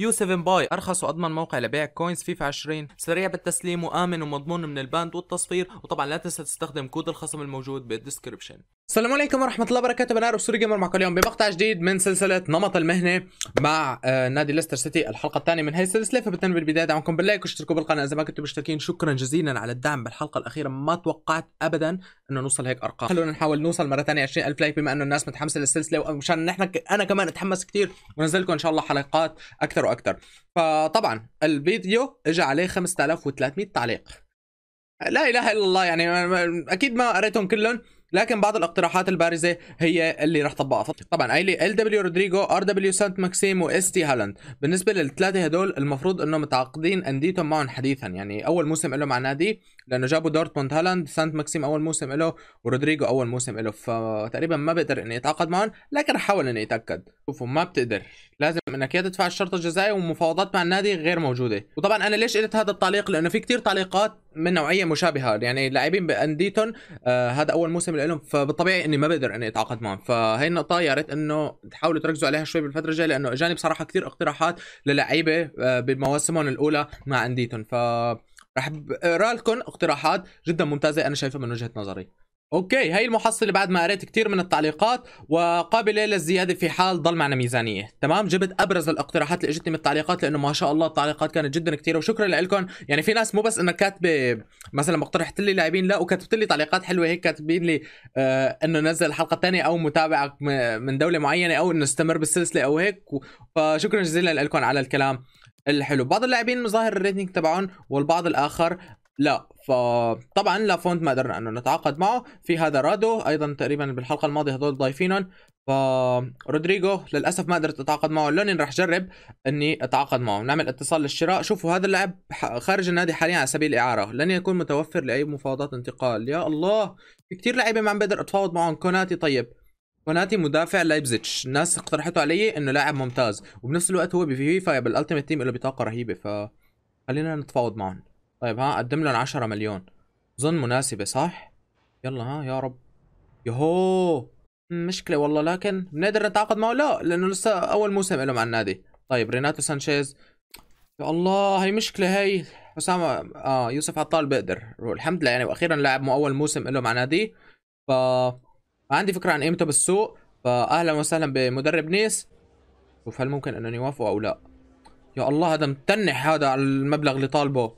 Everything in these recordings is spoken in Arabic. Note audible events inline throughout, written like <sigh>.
يو 7 باي ارخص واضمن موقع لبيع كوينز فيفا 20 سريع بالتسليم وامن ومضمون من الباند والتصفير وطبعا لا تنسى تستخدم كود الخصم الموجود بالديسكربشن السلام عليكم ورحمة الله وبركاته بنار وسوري جيمر معكم اليوم بمقطع جديد من سلسلة نمط المهنة مع آه، نادي ليستر سيتي الحلقة الثانية من هي السلسلة فبتن بالبداية دعمكم باللايك واشتركوا بالقناة إذا ما كنتم مشتركين شكرا جزيلا على الدعم بالحلقة الأخيرة ما توقعت أبدا إنه نوصل هيك أرقام خلونا نحاول نوصل مرة ثانية 20000 لايك بما إنه الناس متحمسة للسلسلة ومشان نحن أنا كمان أتحمس كثير ونزل لكم إن شاء الله حلقات أكثر اكتر فطبعا الفيديو اجى عليه 5300 تعليق لا اله الا الله يعني اكيد ما قريتهم كلهم لكن بعض الاقتراحات البارزه هي اللي راح طبقها طبعا قايله ال دبليو رودريجو ار دبليو سانت ماكسيم واس تي هالاند بالنسبه للثلاثه هدول المفروض انهم متعاقدين انديتهم معهم حديثا يعني اول موسم لهم مع نادي لانه جابوا دورتموند هالاند سانت ماكسيم اول موسم له ورودريجو اول موسم له فتقريبا ما بقدر اني اتعاقد معهم لكن احاول اني اتاكد شوفوا ما بتقدر لازم انك يا تدفع الشرط الجزائي ومفاوضات مع النادي غير موجوده وطبعا انا ليش قلت هذا التعليق لانه في كتير تعليقات من نوعيه مشابهه يعني لاعبين بانديتهم آه هذا اول موسم لهم فبالطبيعي اني ما بقدر اني اتعاقد معهم فهي النقطه يا ريت انه تحاولوا تركزوا عليها شوي بالفتره الجايه لانه اجاني بصراحه كثير اقتراحات للعيبه آه بمواسمهم الاولى مع انديتون ف رح اقرا آه، لكم اقتراحات جدا ممتازه انا شايفها من وجهه نظري اوكي هي المحصله بعد ما قريت كثير من التعليقات وقابله للزياده في حال ضل معنا ميزانيه تمام جبت ابرز الاقتراحات اللي اجتني من التعليقات لانه ما شاء الله التعليقات كانت جدا كثيره وشكرا لكم يعني في ناس مو بس انها كاتبه مثلا اقترحت لي لاعبين لا وكتبت لي تعليقات حلوه هيك كاتبين لي آه انه نزل حلقه ثانيه او متابعه من دوله معينه او انه استمر بالسلسله او هيك فشكرا جزيلا لكم على الكلام الحلو بعض اللاعبين مظاهر الريتنج تبعهم والبعض الاخر لا فطبعا لافونت ما قدرنا انه نتعاقد معه في هذا رادو ايضا تقريبا بالحلقه الماضيه هذول ضايفينهم ف رودريجو للاسف ما قدرت اتعاقد معه لونين رح اجرب اني اتعاقد معه نعمل اتصال للشراء شوفوا هذا اللاعب خارج النادي حاليا على سبيل الاعاره لن يكون متوفر لاي مفاوضات انتقال يا الله في كثير لعيبه ما عم بقدر اتفاوض معهم كوناتي طيب كوناتي مدافع لايبزيتش الناس اقترحته علي انه لاعب ممتاز وبنفس الوقت هو بفيفا بالالتيميت تيم له بطاقه رهيبه ف خلينا نتفاوض معهم طيب ها قدم لهم 10 مليون ظن مناسبه صح يلا ها يا رب يهو مشكلة والله لكن بنقدر نتعاقد معه لا لأنه لسه أول موسم له مع النادي طيب ريناتو سانشيز يا الله هي مشكلة هي حسام آه يوسف عطال بقدر الحمد لله يعني وأخيرا لاعب مو أول موسم له مع نادي ف عندي فكره عن قيمته بالسوق فاهلا وسهلا بمدرب نيس شوف هل ممكن انهم يوافقوا او لا يا الله هذا متنح هذا على المبلغ اللي طالبه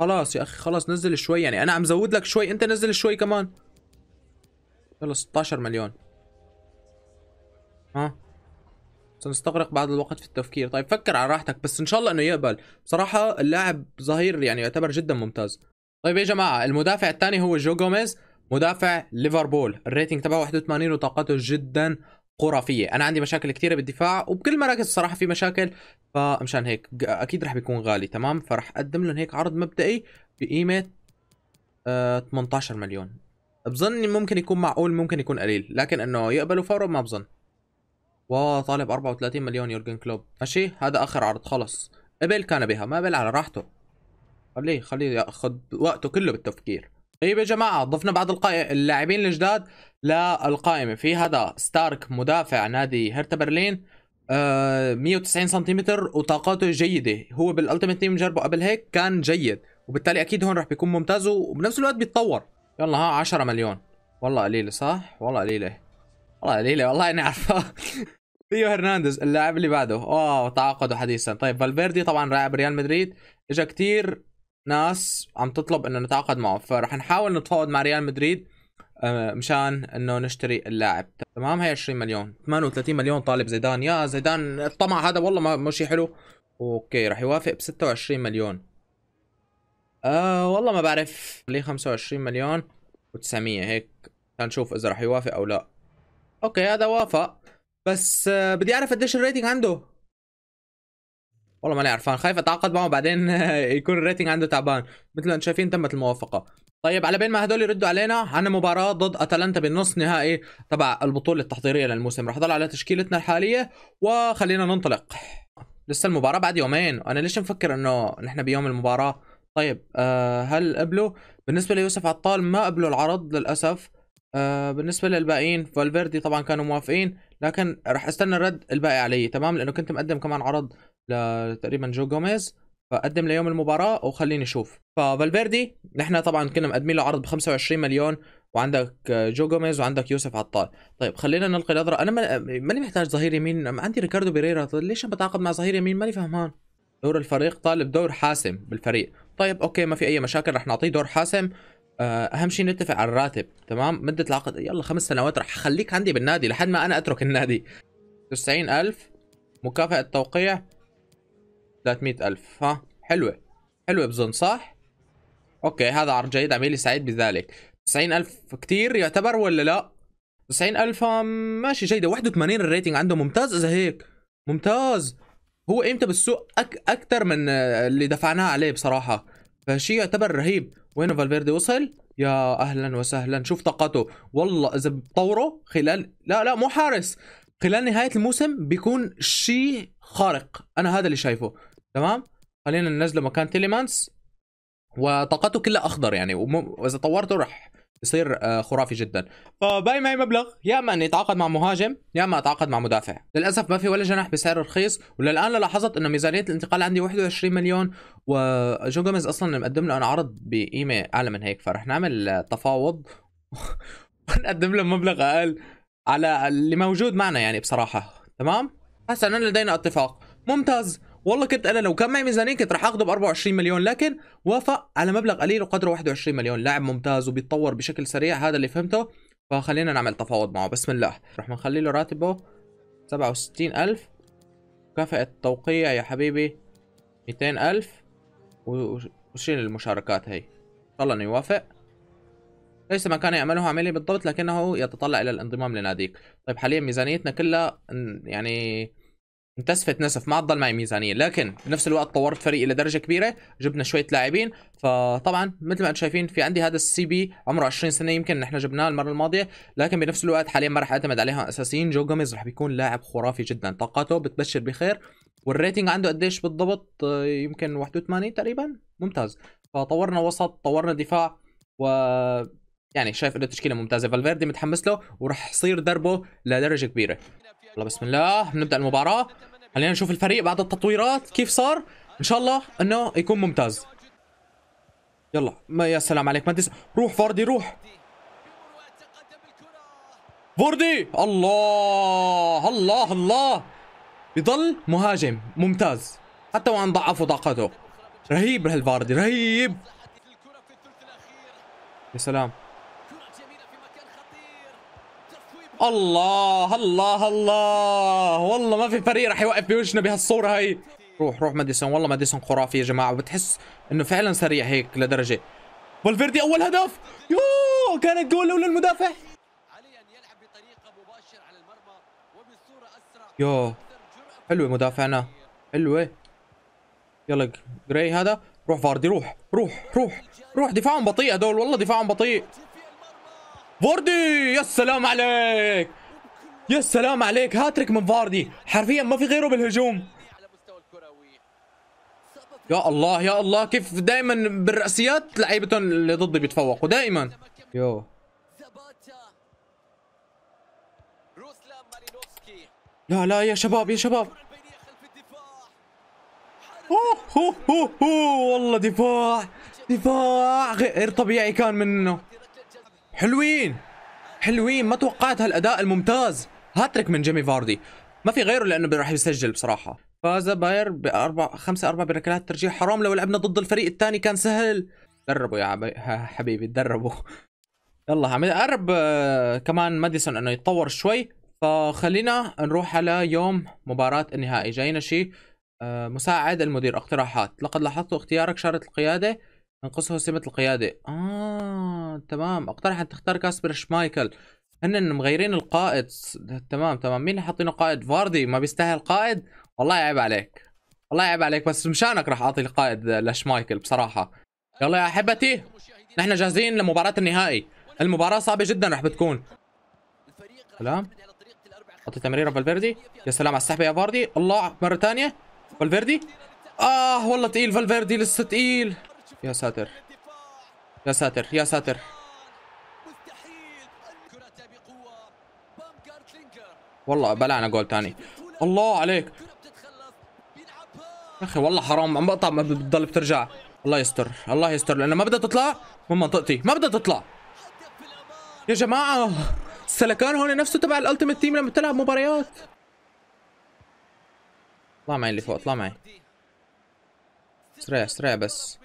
خلاص يا اخي خلاص نزل شوي يعني انا عم زود لك شوي انت نزل شوي كمان يلا 16 مليون ها سنستغرق بعض الوقت في التفكير طيب فكر على راحتك بس ان شاء الله انه يقبل بصراحه اللاعب ظهير يعني يعتبر جدا ممتاز طيب يا جماعه المدافع الثاني هو جو جوميز مدافع ليفربول الريتنج تبعه 81 وطاقته جدا خرافيه انا عندي مشاكل كثيره بالدفاع وبكل المراكز الصراحه في مشاكل فمشان هيك اكيد رح بيكون غالي تمام فرح اقدم لهم هيك عرض مبدئي بقيمه آه 18 مليون بظن ممكن يكون معقول ممكن يكون قليل لكن انه يقبلوا فورا ما بظن وطالب 34 مليون يورجن كلوب ماشي هذا اخر عرض خلص قبل كان بها ما قبل على راحته خليه خليه ياخذ وقته كله بالتفكير طيب يا جماعه ضفنا بعض اللاعبين الجداد للقائمه في هذا ستارك مدافع نادي هرتا برلين آه 190 سنتيمتر وطاقاته جيده هو بالالتيميت تيم جربه قبل هيك كان جيد وبالتالي اكيد هون رح بيكون ممتاز وبنفس الوقت بيتطور يلا ها 10 مليون والله قليله صح والله قليله والله قليله والله انا عارفه ثيو <laughs> هرنانديز اللاعب اللي بعده اه تعاقدوا حديثا طيب فالفيردي طبعا لاعب ريال مدريد اجى كثير ناس عم تطلب انه نتعاقد معه فرح نحاول نتفاوض مع ريال مدريد آه، مشان انه نشتري اللاعب تمام هي 20 مليون 38 مليون طالب زيدان يا زيدان الطمع هذا والله ما مش حلو اوكي رح يوافق ب 26 مليون آه والله ما بعرف ليه 25 مليون و900 هيك نشوف اذا رح يوافق او لا اوكي هذا وافق بس آه بدي اعرف قديش الريتنج عنده والله ماني عرفان خايف اتعاقد معه بعدين <laughs> يكون الريتنج عنده تعبان مثل ما انتم شايفين تمت الموافقه طيب على بين ما هدول يردوا علينا عنا مباراة ضد اتلانتا بالنص نهائي تبع البطولة التحضيرية للموسم رح ضل على تشكيلتنا الحالية وخلينا ننطلق لسه المباراة بعد يومين انا ليش مفكر انه نحن بيوم المباراة طيب أه هل قبلوا بالنسبة ليوسف عطال ما قبلوا العرض للأسف أه بالنسبة للباقيين فالفيردي طبعا كانوا موافقين لكن رح استنى رد الباقي علي تمام لأنه كنت مقدم كمان عرض لتقريبا جو جوميز فقدم ليوم المباراه وخليني اشوف ففالفيردي نحن طبعا كنا مقدمين له عرض ب 25 مليون وعندك جو جوميز وعندك يوسف عطال طيب خلينا نلقي نظره انا ماني محتاج ظهير يمين عندي ريكاردو بيريرا طيب ليش عم بتعاقد مع ظهير يمين ماني فهمان دور الفريق طالب دور حاسم بالفريق طيب اوكي ما في اي مشاكل رح نعطيه دور حاسم آه، اهم شيء نتفق على الراتب تمام مده العقد يلا خمس سنوات رح اخليك عندي بالنادي لحد ما انا اترك النادي 90000 مكافاه توقيع 300000 ألف ها حلوة حلوة بظن صح أوكي هذا عرض جيد عميلي سعيد بذلك 90 ألف يعتبر ولا لا 90 ألف ماشي جيدة 81 الريتنج عنده ممتاز إذا هيك ممتاز هو قيمته بالسوق أك اكثر من آه، اللي دفعناه عليه بصراحة فشي يعتبر رهيب وينه فالفيردي وصل يا اهلا وسهلا شوف طاقته والله اذا بطوره خلال لا لا مو حارس خلال نهايه الموسم بيكون شيء خارق انا هذا اللي شايفه تمام خلينا ننزله مكان تيليمانس وطاقته كلها اخضر يعني واذا طورته راح يصير آه، خرافي جدا فباقي معي مبلغ يا اما اني اتعاقد مع مهاجم يا اما اتعاقد مع مدافع للاسف ما في ولا جناح بسعر رخيص وللان لاحظت انه ميزانيه الانتقال عندي 21 مليون وجو جوميز اصلا مقدم له انا عرض بقيمه اعلى من هيك فرح نعمل آه، تفاوض <laughs> ونقدم له مبلغ اقل على اللي موجود معنا يعني بصراحه تمام حسنا لدينا اتفاق ممتاز والله كنت انا لو كان معي ميزانيه كنت راح اخده ب 24 مليون لكن وافق على مبلغ قليل وقدره 21 مليون لاعب ممتاز وبيتطور بشكل سريع هذا اللي فهمته فخلينا نعمل تفاوض معه بسم الله راح نخلي له راتبه 67000 كفاءه التوقيع يا حبيبي 200000 وشيل المشاركات هي ان شاء الله انه يوافق ليس ما كان يأمله عملي بالضبط لكنه يتطلع إلى الانضمام لناديك طيب حاليا ميزانيتنا كلها يعني انتسفت نسف ما ضل معي ميزانيه لكن بنفس الوقت طورت فريق الى درجه كبيره جبنا شويه لاعبين فطبعا مثل ما انتم شايفين في عندي هذا السي بي عمره 20 سنه يمكن نحن جبناه المره الماضيه لكن بنفس الوقت حاليا ما راح اعتمد عليها اساسيين جو جوميز راح بيكون لاعب خرافي جدا طاقاته بتبشر بخير والريتنج عنده قديش بالضبط يمكن 81 تقريبا ممتاز فطورنا وسط طورنا دفاع و يعني شايف انه تشكيله ممتازه فالفيردي متحمس له وراح يصير دربه لدرجه كبيره يلا بسم الله بنبدا المباراه خلينا نشوف الفريق بعد التطويرات كيف صار ان شاء الله انه يكون ممتاز يلا ما يا سلام عليك ما تنسى روح فاردي روح فوردي الله الله الله بضل مهاجم ممتاز حتى وان ضعفوا طاقته رهيب هالفاردي رهيب يا سلام الله الله الله والله ما في فريق راح يوقف بوجهنا بهالصوره هي روح روح ماديسون والله ماديسون خرافي يا جماعه وبتحس انه فعلا سريع هيك لدرجه فالفيردي اول هدف يوه كانت جول لولا المدافع يوه حلوه مدافعنا حلوه يلا جراي هذا روح فاردي روح روح روح روح دفاعهم بطيء هدول والله دفاعهم بطيء فاردي يا سلام عليك يا سلام عليك هاتريك من فاردي حرفيا ما في غيره بالهجوم يا الله يا الله كيف دائما بالرأسيات لعيبتهم اللي ضدي بيتفوقوا دائما يو لا لا يا شباب يا شباب اوه اوه اوه والله دفاع دفاع غير طبيعي كان منه حلوين حلوين ما توقعت هالاداء الممتاز هاتريك من جيمي فاردي ما في غيره لانه راح يسجل بصراحه فاز باير باربع خمسة أربعة بركلات ترجيح حرام لو لعبنا ضد الفريق الثاني كان سهل دربوا يا حبيبي دربوا يلا عم قرب آه، كمان ماديسون انه يتطور شوي فخلينا نروح على يوم مباراة النهائي جاينا شيء آه، مساعد المدير اقتراحات لقد لاحظت اختيارك شارة القيادة انقصه سمة القيادة آه تمام اقترح أن تختار كاسبر شمايكل هن مغيرين القائد تمام تمام مين اللي حاطينه قائد فاردي ما بيستاهل قائد والله عيب عليك والله عيب عليك بس مشانك راح اعطي القائد لشمايكل بصراحه يلا يا احبتي نحن جاهزين لمباراه النهائي المباراه صعبه جدا راح بتكون سلام اعطي تمريره فالفيردي يا سلام على السحبه يا فاردي الله مره ثانيه فالفيردي اه والله ثقيل فالفيردي لسه ثقيل يا ساتر يا ساتر يا ساتر والله بلعنا جول ثاني الله عليك يا اخي والله حرام عم بقطع ما بتضل بترجع الله يستر الله يستر لانه ما بدها تطلع من منطقتي ما بدها تطلع يا جماعه السلكان هون نفسه تبع الالتيميت تيم لما بتلعب مباريات اطلع معي اللي فوق اطلع معي سريع سريع بس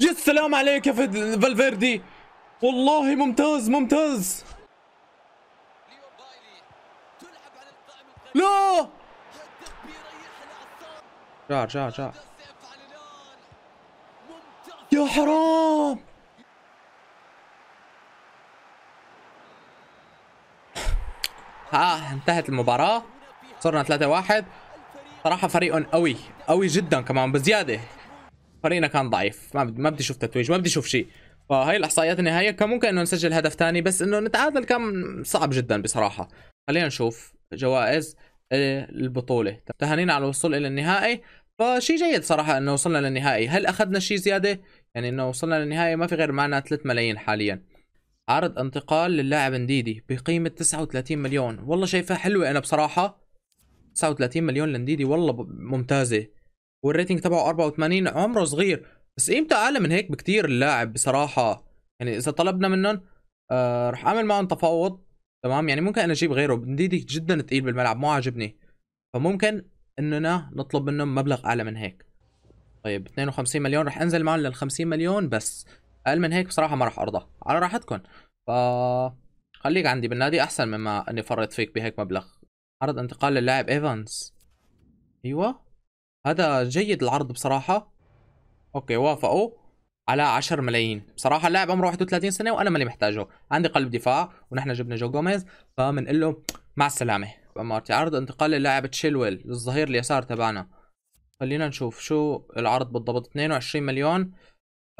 يا السلام عليك يا فالفيردي والله ممتاز ممتاز لا جا جا جا يا حرام ها انتهت المباراة صرنا 3-1 صراحة فريق قوي قوي جدا كمان بزيادة فريقنا كان ضعيف ما بدي ما بدي اشوف تتويج ما بدي اشوف شيء فهي الاحصائيات النهائيه كان ممكن انه نسجل هدف ثاني بس انه نتعادل كان صعب جدا بصراحه خلينا نشوف جوائز آه، البطوله تهانينا على الوصول الى النهائي فشيء جيد صراحه انه وصلنا للنهائي هل اخذنا شيء زياده يعني انه وصلنا للنهائي ما في غير معنا 3 ملايين حاليا عرض انتقال للاعب نديدي بقيمه 39 مليون والله شايفها حلوه انا بصراحه 39 مليون لنديدي والله ممتازه والريتنج تبعه 84 عمره صغير بس قيمته اعلى من هيك بكتير اللاعب بصراحه يعني اذا طلبنا منهم آه رح اعمل معهم تفاوض تمام يعني ممكن انا اجيب غيره ديدي جدا ثقيل بالملعب مو عاجبني فممكن اننا نطلب منهم مبلغ اعلى من هيك طيب 52 مليون رح انزل معهم لل 50 مليون بس اقل من هيك بصراحه ما رح ارضى على راحتكم ف خليك عندي بالنادي احسن مما اني فرط فيك بهيك مبلغ عرض انتقال للاعب ايفانز ايوه هذا جيد العرض بصراحة اوكي وافقوا على 10 ملايين بصراحة اللاعب عمره 31 سنة وانا ماني محتاجه عندي قلب دفاع ونحن جبنا جو جوميز فبنقول له مع السلامة بامارتي عرض انتقال للاعب تشيلويل الظهير اليسار تبعنا خلينا نشوف شو العرض بالضبط 22 مليون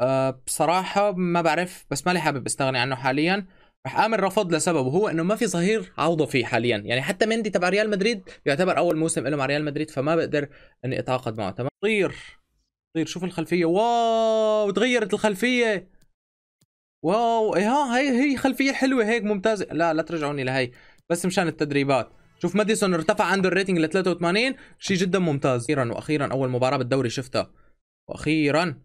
أه بصراحة ما بعرف بس مالي حابب استغني عنه حاليا راح اعمل رفض لسبب وهو انه ما في ظهير عوضه فيه حاليا يعني حتى مندي تبع ريال مدريد يعتبر اول موسم له مع ريال مدريد فما بقدر اني اتعاقد معه تمام طير طير شوف الخلفيه واو تغيرت الخلفيه واو إيه ها هي هي خلفيه حلوه هيك ممتازه لا لا ترجعوني لهي بس مشان التدريبات شوف ماديسون ارتفع عنده الريتنج ل 83 شيء جدا ممتاز اخيرا واخيرا اول مباراه بالدوري شفتها واخيرا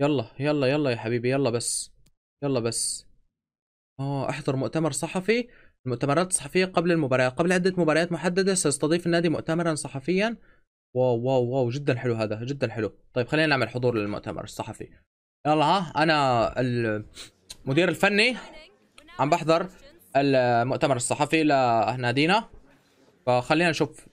يلا يلا يلا يا حبيبي يلا بس يلا بس احضر مؤتمر صحفي المؤتمرات الصحفية قبل المباريات قبل عدة مباريات محددة سيستضيف النادي مؤتمرا صحفيا واو واو واو جدا حلو هذا جدا حلو طيب خلينا نعمل حضور للمؤتمر الصحفي يلا ها انا المدير الفني عم بحضر المؤتمر الصحفي لنادينا فخلينا نشوف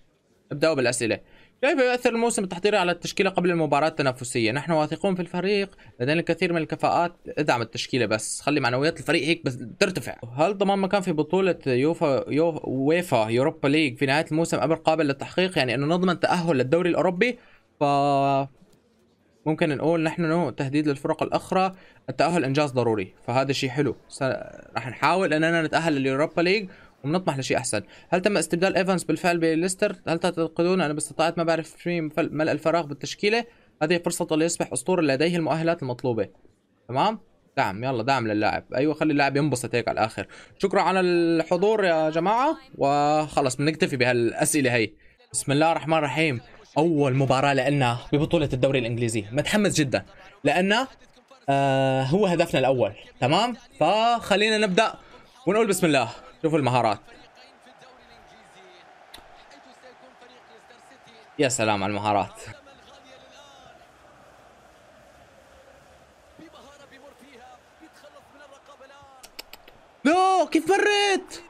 ابداوا بالاسئله كيف يؤثر الموسم التحضيري على التشكيلة قبل المباراة التنافسية؟ نحن واثقون في الفريق، لدينا الكثير من الكفاءات، ادعم التشكيلة بس، خلي معنويات الفريق هيك بس ترتفع. هل ضمان مكان في بطولة يوفا يوفا ويفا يوروبا ليج في نهاية الموسم أمر قابل للتحقيق؟ يعني إنه نضمن تأهل للدوري الأوروبي؟ ف ممكن نقول نحن نو تهديد للفرق الاخرى التاهل انجاز ضروري فهذا شيء حلو س... رح نحاول اننا نتاهل لليوروبا ليج ونطمح لشيء احسن هل تم استبدال ايفانز بالفعل بليستر هل تعتقدون انا باستطاعت ما بعرف في ملء الفراغ بالتشكيله هذه فرصته ليصبح اسطوره لديه المؤهلات المطلوبه تمام دعم يلا دعم للاعب ايوه خلي اللاعب ينبسط هيك على الاخر شكرا على الحضور يا جماعه وخلص بنكتفي بهالاسئله هي بسم الله الرحمن الرحيم اول مباراه لنا ببطوله الدوري الانجليزي متحمس جدا لانه آه هو هدفنا الاول تمام فخلينا نبدا ونقول بسم الله شوفوا المهارات يا سلام على المهارات لا كيف مرت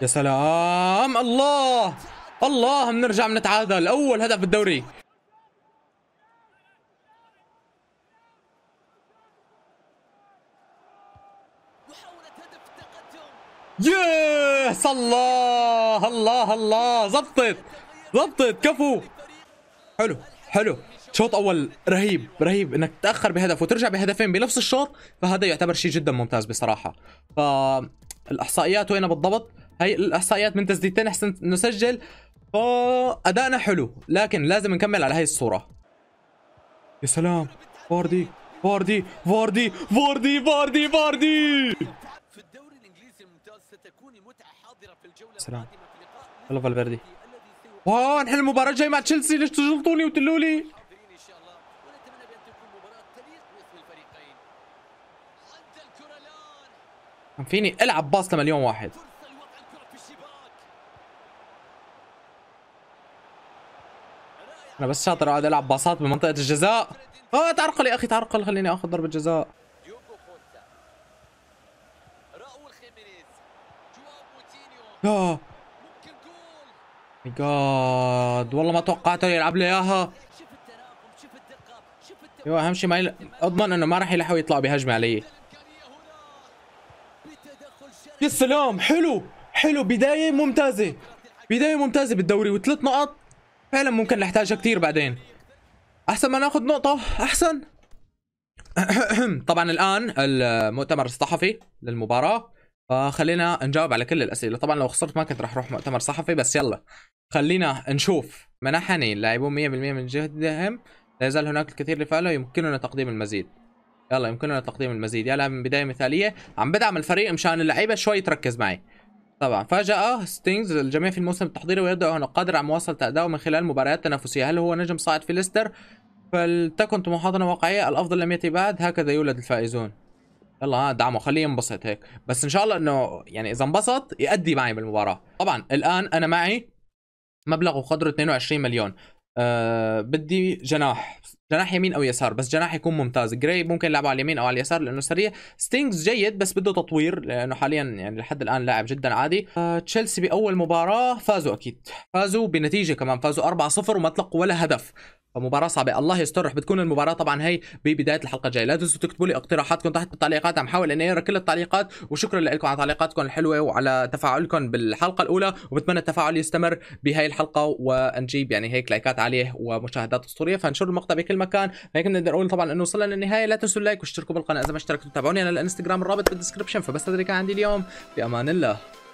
يا سلام الله الله بنرجع بنتعادل اول هدف بالدوري الله الله الله زبطت زبطت كفو حلو حلو شوط اول رهيب رهيب انك تاخر بهدف وترجع بهدفين بنفس الشوط فهذا يعتبر شيء جدا ممتاز بصراحه فالاحصائيات وين بالضبط هي الاحصائيات من تسديدتين احسن نسجل فادائنا حلو لكن لازم نكمل على هاي الصوره يا سلام فاردي فاردي فاردي فاردي فاردي فاردي في الدوري الانجليزي الممتاز ستكون متعه سلام يلا فالفيردي واو نحن المباراه الجايه مع تشيلسي ليش تجلطوني وتقولوا لي كان فيني العب باص لمليون واحد انا بس شاطر اقعد العب باصات بمنطقه الجزاء اه تعرقل يا اخي تعرقل خليني اخذ ضربه جزاء ماي جاد والله ما توقعته يلعب لي اياها ايوه اهم شيء ما يل... اضمن انه ما راح يلحقوا يطلعوا بهجمه علي يا سلام حلو حلو بدايه ممتازه بدايه ممتازه بالدوري وثلاث نقط فعلا ممكن نحتاجها كثير بعدين احسن ما ناخذ نقطه احسن <clears throat> طبعا الان المؤتمر الصحفي للمباراه فخلينا نجاوب على كل الاسئله طبعا لو خسرت ما كنت راح اروح مؤتمر صحفي بس يلا خلينا نشوف منحني اللاعبون 100% من جهدهم لا يزال هناك الكثير لفعله يمكننا تقديم المزيد يلا يمكننا تقديم المزيد يلا من بدايه مثاليه عم بدعم الفريق مشان اللعيبه شوي تركز معي طبعا فجأة ستينجز الجميع في الموسم التحضيري ويبدو انه قادر على مواصله اداؤه من خلال مباريات تنافسيه هل هو نجم صاعد في ليستر فلتكن طموحاتنا واقعيه الافضل لم ياتي بعد هكذا يولد الفائزون يلا ها دعمه خليه ينبسط هيك بس ان شاء الله انه يعني اذا انبسط يأدي معي بالمباراه طبعا الان انا معي مبلغ وقدره 22 مليون أه بدي جناح جناح يمين او يسار بس جناح يكون ممتاز جراي ممكن يلعبه على اليمين او على اليسار لانه سريع ستينجز جيد بس بده تطوير لانه حاليا يعني لحد الان لاعب جدا عادي آه، تشيلسي باول مباراه فازوا اكيد فازوا بنتيجه كمان فازوا 4-0 وما اطلقوا ولا هدف فمباراة صعبة الله رح بتكون المباراة طبعا هي ببداية الحلقة الجاية لا تنسوا تكتبوا لي اقتراحاتكم تحت بالتعليقات عم حاول اني اقرا كل التعليقات وشكرا لكم على تعليقاتكم الحلوة وعلى تفاعلكم بالحلقة الأولى وبتمنى التفاعل يستمر بهاي الحلقة ونجيب يعني هيك لايكات عالية ومشاهدات أسطورية فانشروا المقطع بكل بكل مكان هيك بنقدر نقول طبعا انه وصلنا للنهايه لا تنسوا اللايك واشتركوا بالقناه اذا ما اشتركتوا تابعوني على الانستغرام الرابط بالدسكربشن فبس هذا اللي كان عندي اليوم بامان الله